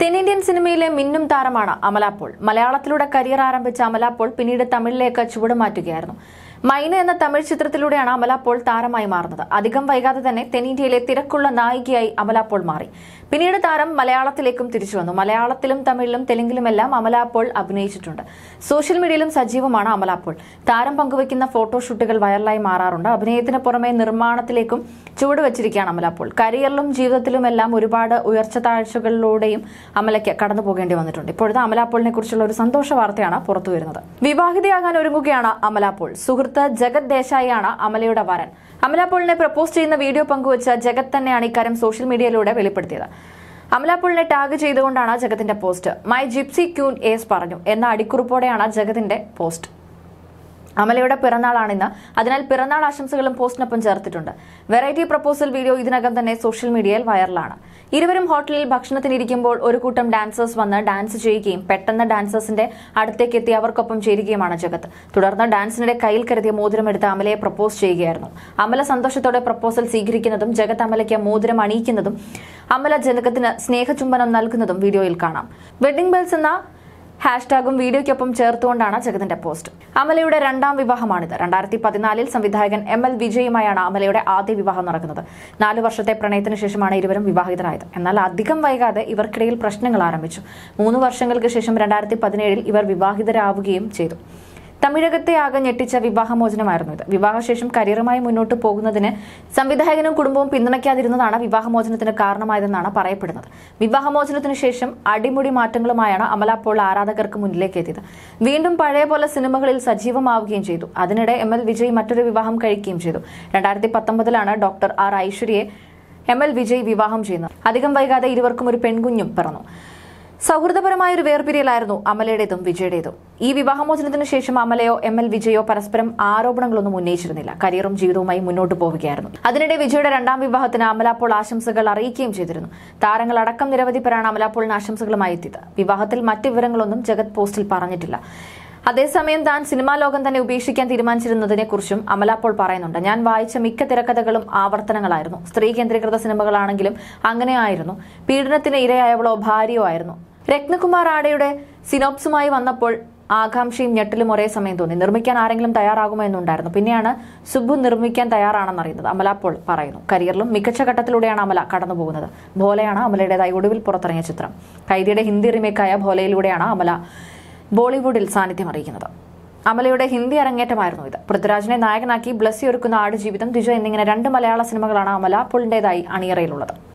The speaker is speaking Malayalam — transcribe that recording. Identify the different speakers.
Speaker 1: തെന്നിന്ത്യൻ സിനിമയിലെ മിന്നും താരമാണ് അമലാപ്പോൾ മലയാളത്തിലൂടെ കരിയർ ആരംഭിച്ച അമലാപ്പോൾ പിന്നീട് തമിഴിലേക്ക് ചുവടുമാറ്റുകയായിരുന്നു മൈന എന്ന തമിഴ് ചിത്രത്തിലൂടെയാണ് അമല പോൾ താരമായി മാറുന്നത് അധികം വൈകാതെ തന്നെ തെന്നിന്ത്യയിലെ തിരക്കുള്ള നായികയായി അമല പോൾ മാറി പിന്നീട് താരം മലയാളത്തിലേക്കും തിരിച്ചു വന്നു മലയാളത്തിലും തമിഴിലും തെലുങ്കിലുമെല്ലാം അമല പോൾ അഭിനയിച്ചിട്ടുണ്ട് സോഷ്യൽ മീഡിയയിലും സജീവമാണ് അമല പോൾ താരം പങ്കുവയ്ക്കുന്ന ഫോട്ടോഷൂട്ടുകൾ വൈറലായി മാറാറുണ്ട് അഭിനയത്തിന് പുറമെ നിർമ്മാണത്തിലേക്കും ചുവട് വെച്ചിരിക്കുകയാണ് അമല പോൾ കരിയറിലും ജീവിതത്തിലുമെല്ലാം ഒരുപാട് ഉയർച്ച താഴ്ചകളിലൂടെയും അമലയ്ക്ക് കടന്നു പോകേണ്ടി വന്നിട്ടുണ്ട് ഇപ്പോഴത്തെ അമല പോളിനെ കുറിച്ചുള്ള ഒരു സന്തോഷ വാർത്തയാണ് പുറത്തുവരുന്നത് വിവാഹിതയാകാൻ ഒരുങ്ങുകയാണ് അമല പോൾ സുഹൃത്ത് സുഹൃത്ത് ജഗത് ദേശായിയാണ് അമലയുടെ വരൻ അമല പോളിനെ പ്രപ്പോസ് ചെയ്യുന്ന വീഡിയോ പങ്കുവച്ച ജഗത് തന്നെയാണ് ഇക്കാര്യം സോഷ്യൽ മീഡിയയിലൂടെ വെളിപ്പെടുത്തിയത് അമലാപ്പുളിനെ ടാഗ് ചെയ്തുകൊണ്ടാണ് ജഗത്തിന്റെ post my gypsy queen yes പറഞ്ഞു എന്ന അടിക്കുറിപ്പോടെയാണ് ജഗത്തിന്റെ പോസ്റ്റ് അമലയുടെ പിറന്നാളാണിന്ന് അതിനാൽ പിറന്നാൾ ആശംസകളും പോസ്റ്റിനൊപ്പം ചേർത്തിട്ടുണ്ട് വെറൈറ്റി പ്രപ്പോസൽ വീഡിയോ ഇതിനകം തന്നെ സോഷ്യൽ മീഡിയയിൽ വൈറലാണ് ഇരുവരും ഹോട്ടലിൽ ഭക്ഷണത്തിനിരിക്കുമ്പോൾ ഒരു കൂട്ടം ഡാൻസേഴ്സ് വന്ന് ഡാൻസ് ചെയ്യുകയും പെട്ടെന്ന് ഡാൻസേഴ്സിന്റെ അടുത്തേക്ക് എത്തി അവർക്കൊപ്പം ചേരുകയുമാണ് ജഗത് തുടർന്ന് ഡാൻസിനിടെ കയ്യിൽ കരുതിയ മോതിരം എടുത്ത് അമലയെ പ്രപ്പോസ് ചെയ്യുകയായിരുന്നു അമല സന്തോഷത്തോടെ പ്രപ്പോസൽ സ്വീകരിക്കുന്നതും ജഗത് അമലയ്ക്ക് മോതിരം അണിയിക്കുന്നതും അമല ജനകത്തിന് സ്നേഹചുംബനം നൽകുന്നതും വീഡിയോയിൽ കാണാം വെഡിംഗ് ബെൽസ് എന്ന ഹാഷ്ടാഗും വീഡിയോയ്ക്കൊപ്പം ചേർത്തുകൊണ്ടാണ് ജഗതിന്റെ പോസ്റ്റ് അമലയുടെ രണ്ടാം വിവാഹമാണിത് രണ്ടായിരത്തി പതിനാലിൽ സംവിധായകൻ എം എൽ വിജയുമായാണ് അമലയുടെ ആദ്യ വിവാഹം നടക്കുന്നത് നാലു വർഷത്തെ പ്രണയത്തിന് ശേഷമാണ് ഇരുവരും വിവാഹിതരായത് എന്നാൽ അധികം വൈകാതെ ഇവർക്കിടയിൽ പ്രശ്നങ്ങൾ ആരംഭിച്ചു മൂന്ന് വർഷങ്ങൾക്ക് ശേഷം രണ്ടായിരത്തി പതിനേഴിൽ ഇവർ വിവാഹിതരാവുകയും ചെയ്തു തമിഴകത്തെ ആകെ ഞെട്ടിച്ച വിവാഹമോചനമായിരുന്നു ഇത് വിവാഹശേഷം കരിയറുമായി മുന്നോട്ട് പോകുന്നതിന് സംവിധായകനും കുടുംബവും പിന്തുണയ്ക്കാതിരുന്നതാണ് വിവാഹമോചനത്തിന് കാരണമായതെന്നാണ് പറയപ്പെടുന്നത് വിവാഹമോചനത്തിന് ശേഷം അടിമുടി മാറ്റങ്ങളുമായാണ് അമല അപ്പോൾ ആരാധകർക്ക് മുന്നിലേക്ക് എത്തിയത് വീണ്ടും പഴയ പോലെ സിനിമകളിൽ സജീവമാവുകയും ചെയ്തു അതിനിടെ എം എൽ വിജയ് മറ്റൊരു വിവാഹം കഴിക്കുകയും ചെയ്തു രണ്ടായിരത്തി പത്തൊമ്പതിലാണ് ഡോക്ടർ ആർ ഐശ്വര്യയെ എം എൽ വിജയ് വിവാഹം ചെയ്യുന്നത് അധികം വൈകാതെ ഇരുവർക്കും ഒരു പെൺകുഞ്ഞും പിറന്നു സൗഹൃദപരമായ ഒരു വേർപിരിയലായിരുന്നു അമലയുടേതും വിജയുടേതും ഈ വിവാഹമോചനത്തിന് ശേഷം അമലയോ എം എൽ വിജയോ പരസ്പരം ആരോപണങ്ങളൊന്നും ഉന്നയിച്ചിരുന്നില്ല കരിയറും ജീവിതവുമായി മുന്നോട്ട് പോവുകയായിരുന്നു അതിനിടെ വിജയുടെ രണ്ടാം വിവാഹത്തിന് അമലാപ്പോൾ ആശംസകൾ അറിയിക്കുകയും ചെയ്തിരുന്നു താരങ്ങൾ അടക്കം നിരവധി പേരാണ് അമലാപ്പോളിന് ആശംസകളുമായി എത്തിയത് വിവാഹത്തിൽ മറ്റു വിവരങ്ങളൊന്നും ജഗത് പോസ്റ്റിൽ പറഞ്ഞിട്ടില്ല അതേസമയം താൻ സിനിമാ ലോകം തന്നെ ഉപേക്ഷിക്കാൻ തീരുമാനിച്ചിരുന്നതിനെക്കുറിച്ചും കുറിച്ചും അമലാപ്പോൾ പറയുന്നുണ്ട് ഞാൻ വായിച്ച മിക്ക തിരക്കഥകളും ആവർത്തനങ്ങളായിരുന്നു സ്ത്രീ കേന്ദ്രീകൃത സിനിമകളാണെങ്കിലും അങ്ങനെയായിരുന്നു പീഡനത്തിന് ഇരയായവളോ ഭാര്യയോ ആയിരുന്നു രത്നകുമാർ ആടയുടെ സിനോപ്സുമായി വന്നപ്പോൾ ആകാംക്ഷയും ഞെട്ടലും ഒരേ സമയം തോന്നി നിർമ്മിക്കാൻ ആരെങ്കിലും തയ്യാറാകുമോ എന്നുണ്ടായിരുന്നു പിന്നെയാണ് സുബ്ബു നിർമ്മിക്കാൻ തയ്യാറാണെന്ന് അറിയുന്നത് അമല അപ്പോൾ പറയുന്നു കരിയറിലും മികച്ച ഘട്ടത്തിലൂടെയാണ് അമല കടന്നുപോകുന്നത് ഭോലയാണ് അമലയുടേതായി ഒടുവിൽ പുറത്തിറങ്ങിയ ചിത്രം കൈദിയുടെ ഹിന്ദി റിമേക്കായ ഭോലയിലൂടെയാണ് അമല ബോളിവുഡിൽ സാന്നിധ്യം അറിയിക്കുന്നത് അമലയുടെ ഹിന്ദി അരങ്ങേറ്റമായിരുന്നു ഇത് പൃഥ്വിരാജിനെ നായകനാക്കി ബ്ലസ്സി ഒരുക്കുന്ന ആടുജീവിതം ദ്വിജ എന്നിങ്ങനെ രണ്ട് മലയാള സിനിമകളാണ് അമല പുളിന്റേതായി അണിയറയിലുള്ളത്